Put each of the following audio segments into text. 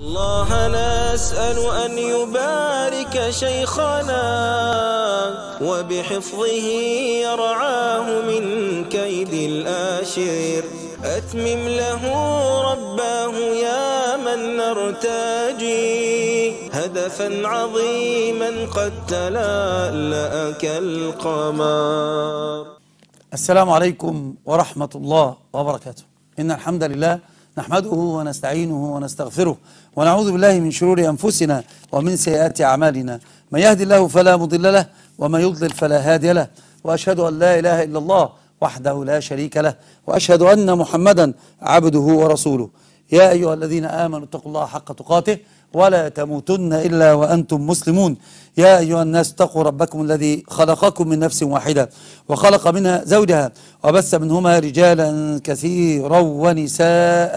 الله نسأل أن يبارك شيخنا وبحفظه يرعاه من كيد الآشر أتمم له رباه يا من نرتجي هدفا عظيما قد تلألأ كالقمر السلام عليكم ورحمة الله وبركاته إن الحمد لله نحمده ونستعينه ونستغفره ونعوذ بالله من شرور أنفسنا ومن سيئات أعمالنا من يهد الله فلا مضل له ومن يضلل فلا هادي له وأشهد أن لا إله إلا الله وحده لا شريك له وأشهد أن محمدا عبده ورسوله يا أيها الذين آمنوا اتقوا الله حق تقاته ولا تموتن إلا وأنتم مسلمون يا أيها الناس اتقوا ربكم الذي خلقكم من نفس واحدة وخلق منها زوجها وبث منهما رجالا كثيرا ونساء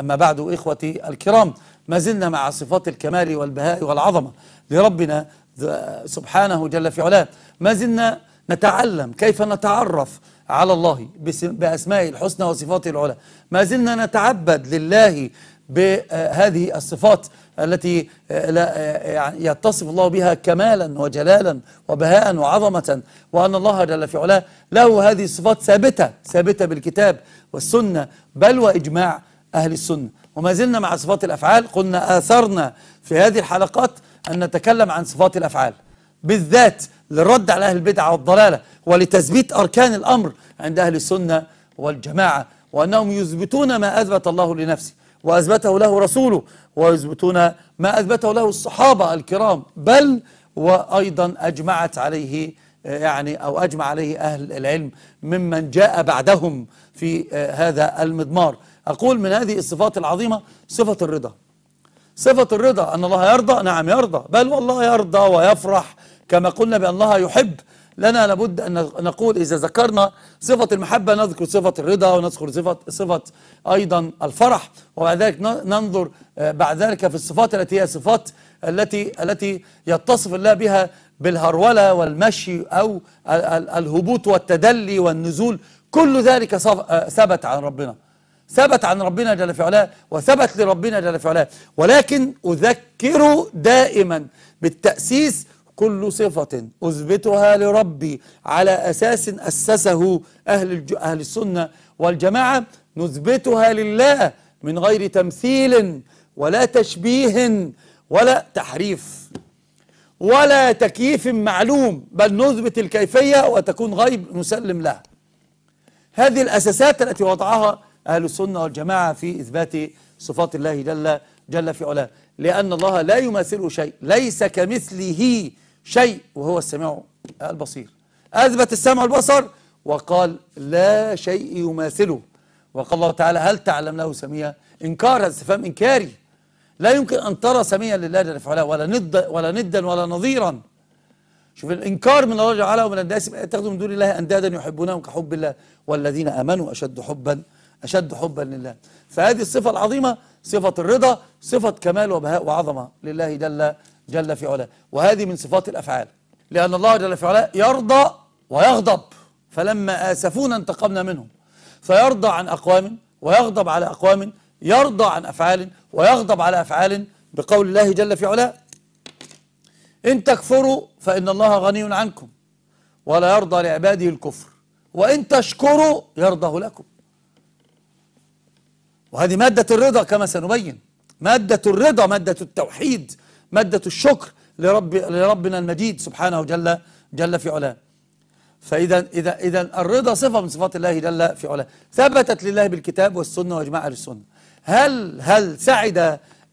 أما بعد إخوتي الكرام ما زلنا مع صفات الكمال والبهاء والعظمة لربنا سبحانه جل في علاه ما زلنا نتعلم كيف نتعرف على الله بأسمائه الحسنى وصفاته العلا ما زلنا نتعبد لله بهذه الصفات التي آه، آه، يعني يتصف الله بها كمالا وجلالا وبهاء وعظمة وأن الله جل في علاه له هذه الصفات ثابتة ثابتة بالكتاب والسنة بل وإجماع أهل السنة وما زلنا مع صفات الأفعال قلنا آثرنا في هذه الحلقات أن نتكلم عن صفات الأفعال بالذات للرد على أهل البدعة والضلالة ولتثبيت أركان الأمر عند أهل السنة والجماعة وأنهم يثبتون ما أثبت الله لنفسه وأثبته له رسوله ويثبتون ما أثبته له الصحابة الكرام بل وأيضا أجمعت عليه يعني أو أجمع عليه أهل العلم ممن جاء بعدهم في آه، هذا المضمار أقول من هذه الصفات العظيمة صفة الرضا صفة الرضا أن الله يرضى نعم يرضى بل والله يرضى ويفرح كما قلنا بأن الله يحب لنا لابد أن نقول إذا ذكرنا صفة المحبة نذكر صفة الرضا ونذكر صفة, صفة أيضا الفرح وبعد ذلك ننظر آه، بعد ذلك في الصفات التي هي صفات التي التي يتصف الله بها بالهرولة والمشي أو الهبوط والتدلي والنزول كل ذلك آه، ثبت عن ربنا ثبت عن ربنا جل في علاه وثبت لربنا جل في علاه ولكن أذكر دائما بالتأسيس كل صفة أثبتها لربي على أساس أسسه أهل, أهل السنة والجماعة نثبتها لله من غير تمثيل ولا تشبيه ولا تحريف ولا تكييف معلوم بل نثبت الكيفية وتكون غيب نسلم لها هذه الأساسات التي وضعها أهل السنة والجماعة في إثبات صفات الله جل, جل في علاه لأن الله لا يماثله شيء ليس كمثله شيء وهو السميع البصير أثبت السمع والبصر وقال لا شيء يماثله وقال الله تعالى هل تعلم له سميا إنكار هذا استفهام إنكاري لا يمكن أن ترى سميا لله جل في علاه ولا, ند ولا ندا ولا نظيرا شوف الإنكار من الله تعالى ومن الناس يتخذوا من دون الله أندادا يحبونهم كحب الله والذين آمنوا أشد حبا أشد حبا لله فهذه الصفة العظيمة صفة الرضا صفة كمال وبهاء وعظمة لله جل, جل في علاه وهذه من صفات الأفعال لأن الله جل في علاه يرضى ويغضب فلما آسفونا انتقمنا منهم فيرضى عن أقوام ويغضب على أقوام يرضى عن أفعال ويغضب على أفعال بقول الله جل في علاه إن تكفروا فإن الله غني عنكم ولا يرضى لعباده الكفر وإن تشكروا يرضه لكم وهذه مادة الرضا كما سنبين مادة الرضا مادة التوحيد مادة الشكر لرب لربنا المجيد سبحانه جل جل في علاه فإذا إذا إذا الرضا صفة من صفات الله جل في علاه ثبتت لله بالكتاب والسنة وإجماع أهل السنة هل هل سعد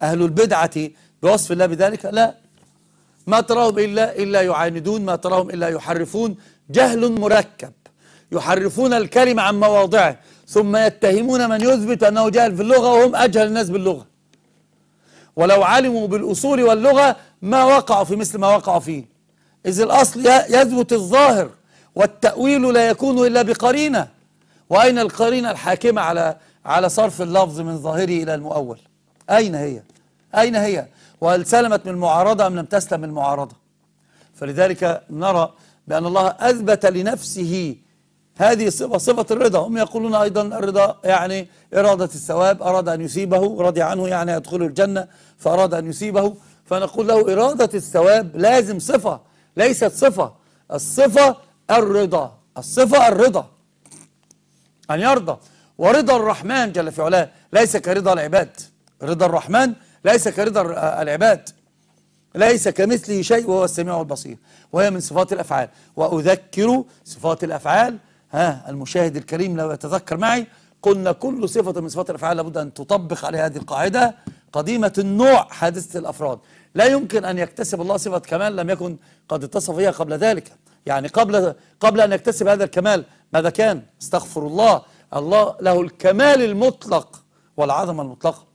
أهل البدعة بوصف الله بذلك؟ لا ما تراهم إلا إلا يعاندون ما تراهم إلا يحرفون جهل مركب يحرفون الكلمة عن مواضعه ثم يتهمون من يثبت أنه جاهل في اللغة وهم أجهل الناس باللغة ولو علموا بالأصول واللغة ما وقعوا في مثل ما وقعوا فيه إذ الأصل يثبت الظاهر والتأويل لا يكون إلا بقرينة وأين القرينة الحاكمة على على صرف اللفظ من ظاهره إلى المؤول أين هي أين هي وهل سلمت من المعارضة أم لم تسلم من المعارضة فلذلك نرى بأن الله أثبت لنفسه هذه صفة صفة الرضا هم يقولون أيضا الرضا يعني إرادة الثواب أراد أن يثيبه رضي عنه يعني يدخل الجنة فأراد أن يثيبه فنقول له إرادة الثواب لازم صفة ليست صفة الصفة الرضا الصفة الرضا أن يرضى ورضا الرحمن جل في علاه ليس كرضا العباد رضا الرحمن ليس كرضا العباد ليس كمثله شيء وهو السميع البصير وهي من صفات الأفعال وأذكر صفات الأفعال ها المشاهد الكريم لو يتذكر معي قلنا كل صفة من صفات الأفعال لابد أن تطبق عليها هذه القاعدة قديمة النوع حادثة الأفراد لا يمكن أن يكتسب الله صفة كمال لم يكن قد اتصف بها قبل ذلك يعني قبل قبل أن يكتسب هذا الكمال ماذا كان استغفر الله الله له الكمال المطلق والعظمة المطلقة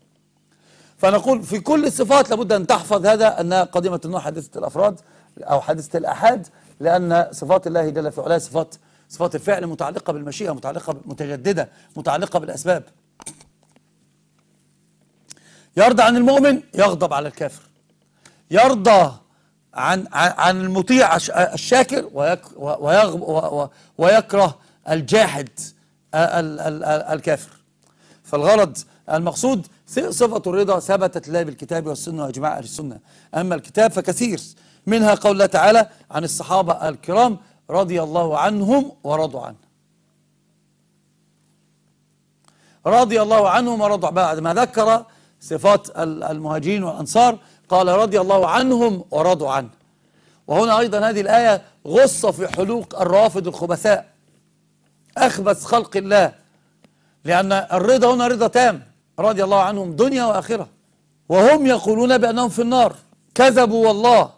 فنقول في كل الصفات لابد أن تحفظ هذا أنها قديمة النوع حادثة الأفراد أو حادثة الأحاد لأن صفات الله جل في علاه صفات صفات الفعل متعلقة بالمشيئة متعلقة متجددة متعلقة بالأسباب يرضى عن المؤمن يغضب على الكافر يرضى عن عن المطيع الشاكر ويكره الجاحد الكافر فالغرض المقصود صفة الرضا ثبتت لا بالكتاب والسنة وإجماع أهل السنة أما الكتاب فكثير منها قول الله تعالى عن الصحابة الكرام رضي الله عنهم ورضوا عنه رضي الله عنهم ورضوا بعد ما ذكر صفات المهاجرين والأنصار قال رضي الله عنهم ورضوا عنه وهنا أيضا هذه الآية غصة في حلوق الروافض الخبثاء أخبث خلق الله لأن الرضا هنا رضا تام رضي الله عنهم دنيا وآخرة وهم يقولون بأنهم في النار كذبوا والله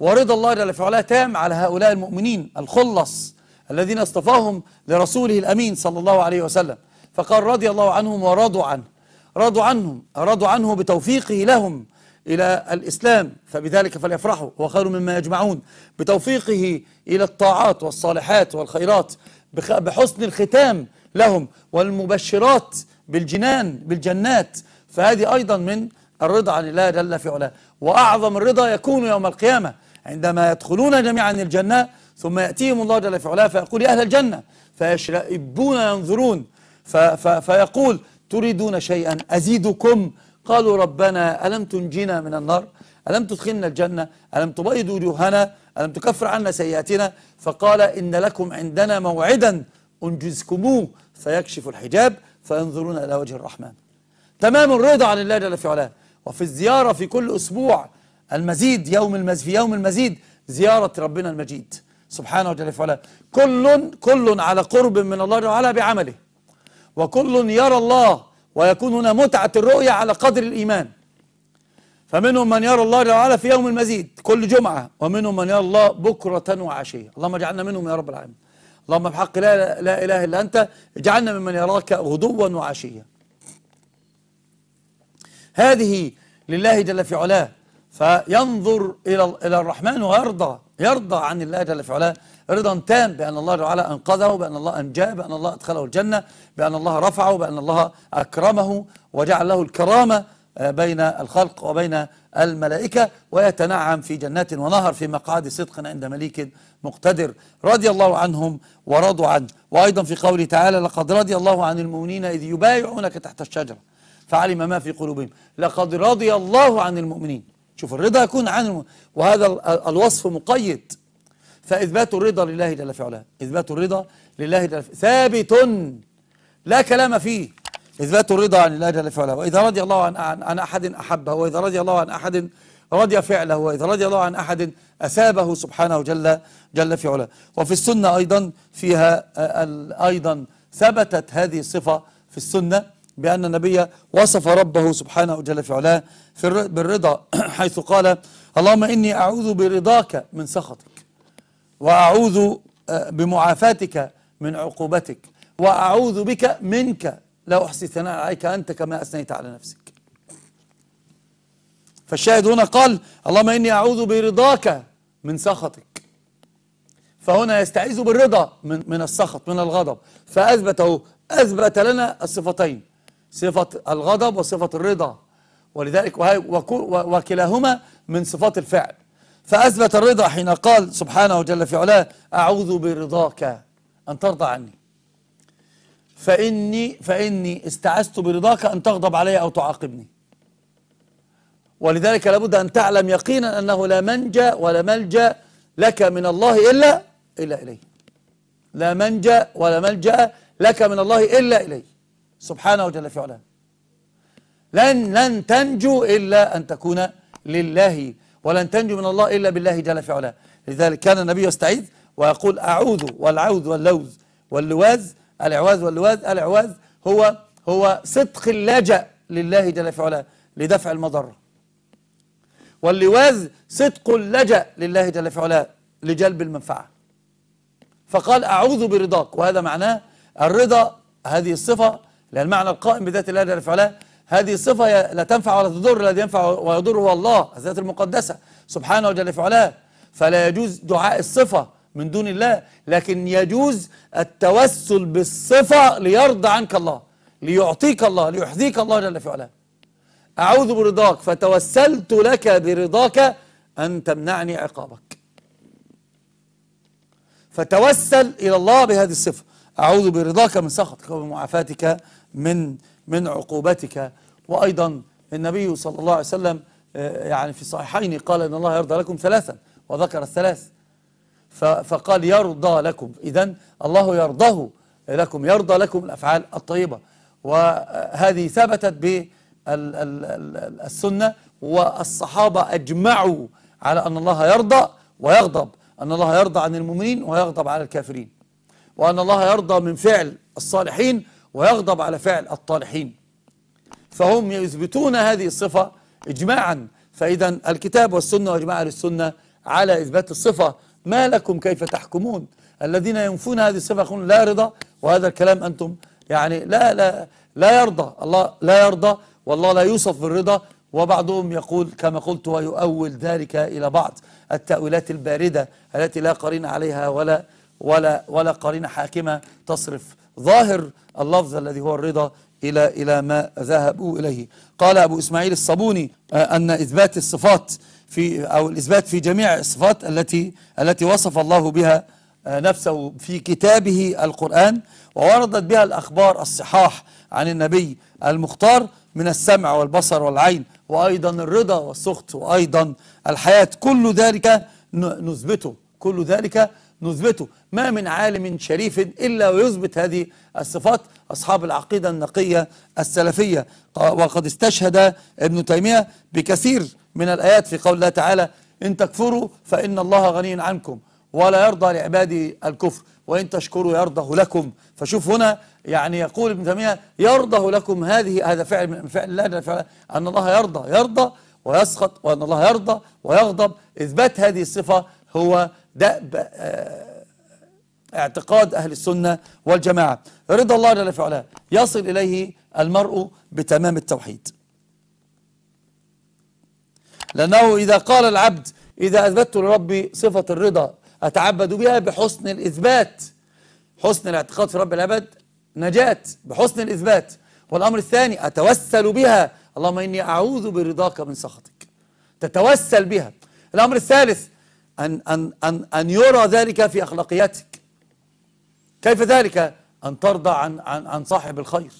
ورضا الله جل في علاه تام على هؤلاء المؤمنين الخلص الذين اصطفاهم لرسوله الأمين صلى الله عليه وسلم فقال رضي الله عنهم ورضوا عنه رضوا عنهم رضوا عنه بتوفيقه لهم إلى الإسلام فبذلك فليفرحوا هو خير مما يجمعون بتوفيقه إلى الطاعات والصالحات والخيرات بحسن الختام لهم والمبشرات بالجنان بالجنات فهذه أيضا من الرضا عن الله جل في علاه وأعظم الرضا يكون يوم القيامة عندما يدخلون جميعا الجنة ثم يأتيهم الله جل في علاه فيقول يا أهل الجنة فيشرئبون ينظرون فيقول تريدون شيئا أزيدكم قالوا ربنا ألم تنجينا من النار ألم تدخلنا الجنة ألم تبيض وجوهنا ألم تكفر عنا سيئاتنا فقال إن لكم عندنا موعدا أنجزكموه فيكشف الحجاب فينظرون إلى وجه الرحمن تمام الرضا عن الله جل في علاه وفي الزيارة في كل أسبوع المزيد يوم المزيد في يوم المزيد زيارة ربنا المجيد سبحانه وتعالى فعلا كل كل على قرب من الله تعالى بعمله وكل يرى الله ويكون هنا متعة الرؤية على قدر الإيمان فمنهم من يرى الله تعالى في يوم المزيد كل جمعة ومنهم من يرى الله بكرة وعشية اللهم اجعلنا منهم يا رب العالمين اللهم بحق لا, لا إله إلا أنت اجعلنا ممن يراك غدوا وعشية هذه لله جل في علاه فينظر إلى إلى الرحمن ويرضى يرضى عن الله جل وعلا رضا تام بأن الله تعالى أنقذه بأن الله أنجاه بأن الله أدخله الجنة بأن الله رفعه بأن الله أكرمه وجعل له الكرامة آه، بين الخلق وبين الملائكة ويتنعم في جنات ونهر في مقعد صدق عند مليك مقتدر رضي الله عنهم ورضوا عنه وأيضا في قوله تعالى لقد رضي الله عن المؤمنين إذ يبايعونك تحت الشجرة فعلم ما في قلوبهم لقد رضي الله عن المؤمنين شوف الرضا يكون عن وهذا الوصف مقيد فإثبات الرضا لله جل في علاه إثبات الرضا لله جل في... ثابت لا كلام فيه إثبات الرضا عن الله جل في علاه وإذا رضي الله عن, عن, عن أحد أحبه وإذا رضي الله عن أحد رضي فعله وإذا رضي الله عن أحد أثابه سبحانه جل جل في علاه وفي السنة أيضا فيها أيضا ثبتت هذه الصفة في السنة بأن النبي وصف ربه سبحانه جل في علاه بالرضا حيث قال اللهم إني أعوذ برضاك من سخطك وأعوذ آه، بمعافاتك من عقوبتك وأعوذ بك منك لا أحصي ثناء عليك أنت كما أثنيت على نفسك فالشاهد هنا قال اللهم إني أعوذ برضاك من سخطك فهنا يستعيذ بالرضا من, من السخط من الغضب فأثبته أثبت لنا الصفتين صفة الغضب وصفة الرضا ولذلك وكلاهما من صفات الفعل فأثبت الرضا حين قال سبحانه جل في علاه أعوذ برضاك أن ترضى عني فإني, فإني استعذت برضاك أن تغضب علي أو تعاقبني ولذلك لابد أن تعلم يقينا أنه لا منجى ولا ملجأ لك من الله إلا إلا إليه لا منجأ ولا ملجأ لك من الله إلا إليه سبحانه جل في علاه لن لن تنجو إلا أن تكون لله ولن تنجو من الله إلا بالله جل في علاه لذلك كان النبي يستعيذ ويقول أعوذ والعوذ واللوذ واللواذ الاعواذ واللواذ الاعواذ هو هو صدق اللجأ لله جل في علاه لدفع المضرة واللواذ صدق اللجأ لله جل في علاه لجلب المنفعة فقال أعوذ برضاك وهذا معناه الرضا هذه الصفة لأن معنى القائم بذات الله جل وعلا هذه الصفة لا تنفع ولا تضر الذي ينفع ويضر هو الله الذات المقدسة سبحانه وجل وعلا فلا يجوز دعاء الصفة من دون الله لكن يجوز التوسل بالصفة ليرضى عنك الله ليعطيك الله ليحذيك الله جل وعلا أعوذ برضاك فتوسلت لك برضاك أن تمنعني عقابك فتوسل إلى الله بهذه الصفة أعوذ برضاك من سخطك ومعافاتك من من عقوبتك وأيضا النبي صلى الله عليه وسلم آه، يعني في صحيحين قال إن الله يرضى لكم ثلاثا وذكر الثلاث فقال يرضى لكم إذا الله يرضاه لكم يرضى لكم الأفعال الطيبة وهذه ثبتت بالسنة والصحابة أجمعوا على أن الله يرضى ويغضب أن الله يرضى عن المؤمنين ويغضب على الكافرين وأن الله يرضى من فعل الصالحين ويغضب على فعل الطالحين فهم يثبتون هذه الصفة إجماعا فإذا الكتاب والسنة وإجماع السنة على إثبات الصفة ما لكم كيف تحكمون الذين ينفون هذه الصفة يقولون لا رضا وهذا الكلام أنتم يعني لا لا لا يرضى الله لا يرضى والله لا يوصف بالرضا وبعضهم يقول كما قلت ويؤول ذلك إلى بعض التأويلات الباردة التي لا قرين عليها ولا ولا ولا قرين حاكمة تصرف ظاهر اللفظ الذي هو الرضا إلى إلى ما ذهبوا إليه قال أبو إسماعيل الصابوني آه، أن إثبات الصفات في أو الإثبات في جميع الصفات التي التي وصف الله بها آه، نفسه في كتابه القرآن ووردت بها الأخبار الصحاح عن النبي المختار من السمع والبصر والعين وأيضا الرضا والسخط وأيضا الحياة كل ذلك نثبته كل ذلك نثبته ما من عالم شريف إلا ويثبت هذه الصفات أصحاب العقيدة النقية السلفية وقد استشهد ابن تيمية بكثير من الآيات في قول الله تعالى إن تكفروا فإن الله غني عنكم ولا يرضى لعباده الكفر وإن تشكروا يرضه لكم فشوف هنا يعني يقول ابن تيمية يرضه لكم هذه هذا فعل من فعل الله فعل أن الله يرضى يرضى ويسخط وأن الله يرضى ويغضب إثبات هذه الصفة هو ده آه، اعتقاد أهل السنة والجماعة رضا الله جل وعلا يصل إليه المرء بتمام التوحيد لأنه إذا قال العبد إذا اثبت لربي صفة الرضا أتعبد بها بحسن الإثبات حسن الاعتقاد في رب العباد نجاة بحسن الإثبات والأمر الثاني أتوسل بها اللهم إني أعوذ برضاك من سخطك تتوسل بها الأمر الثالث أن, أن, أن, أن يرى ذلك في أخلاقياتك كيف ذلك؟ أن ترضى عن, عن, عن صاحب الخير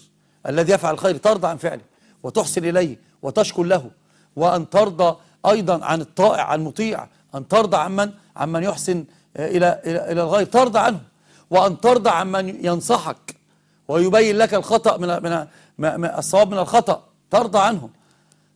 الذي يفعل الخير ترضى عن فعله وتحسن إليه وتشكر له وأن ترضى أيضا عن الطائع عن المطيع أن ترضى عن من, عن من يحسن إلى, إلى, إلى الغير ترضى عنه وأن ترضى عن من ينصحك ويبين لك الخطأ من, من, الصواب من الخطأ ترضى عنه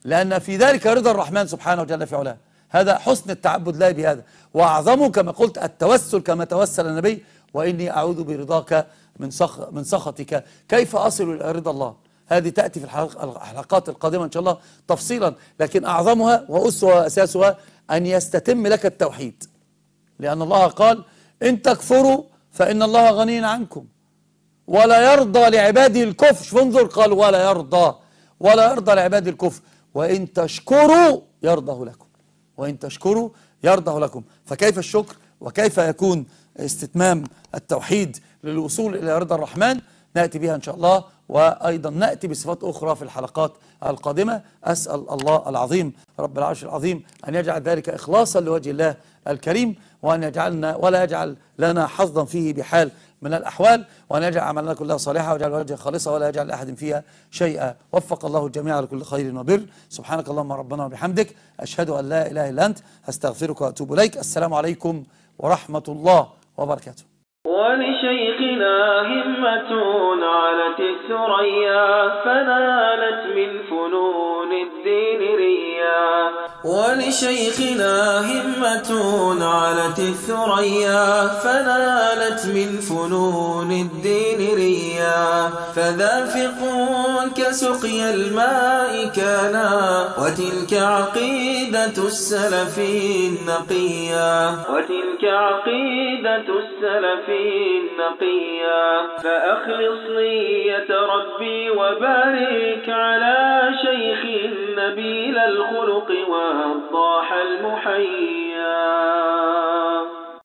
لأن في ذلك رضا الرحمن سبحانه وتعالى في علاه هذا حسن التعبد لا بهذا وأعظمه كما قلت التوسل كما توسل النبي وإني أعوذ برضاك من سخ من سخطك كيف أصل إلى رضا الله هذه تأتي في الحلقات القادمة إن شاء الله تفصيلا لكن أعظمها وأسها وأساسها أن يستتم لك التوحيد لأن الله قال إن تكفروا فإن الله غني عنكم ولا يرضى لعباده الكفر شوف انظر قال ولا يرضى ولا يرضى لعباده الكفر وإن تشكروا يرضه لكم وإن تشكروا يرضه لكم فكيف الشكر وكيف يكون استتمام التوحيد للوصول إلى رضا الرحمن نأتي بها إن شاء الله وأيضا نأتي بصفات أخرى في الحلقات القادمة أسأل الله العظيم رب العرش العظيم أن يجعل ذلك إخلاصا لوجه الله الكريم وأن يجعلنا ولا يجعل لنا حظا فيه بحال من الأحوال وأن يجعل أعمالنا كلها صالحة ويجعل وجهه خالصة ولا يجعل أحد فيها شيئا وفق الله الجميع لكل خير وبر سبحانك اللهم ربنا وبحمدك أشهد أن لا إله إلا أنت أستغفرك وأتوب إليك السلام عليكم ورحمة الله وبركاته ولشيخنا همة علت الثريا فنالت من فنون الدين ريا ولشيخنا همة علت الثريا فنالت من فنون الدين ريا فذافق كسقي الماء كانا وتلك عقيدة السلف النقيا وتلك عقيدة السلف نقيا فأخلص نية ربي وبارك على شيخ النبيل الخلق والضاح المحيا